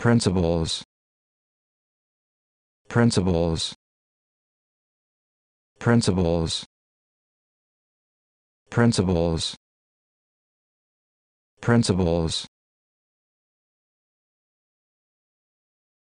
principles principles principles principles principles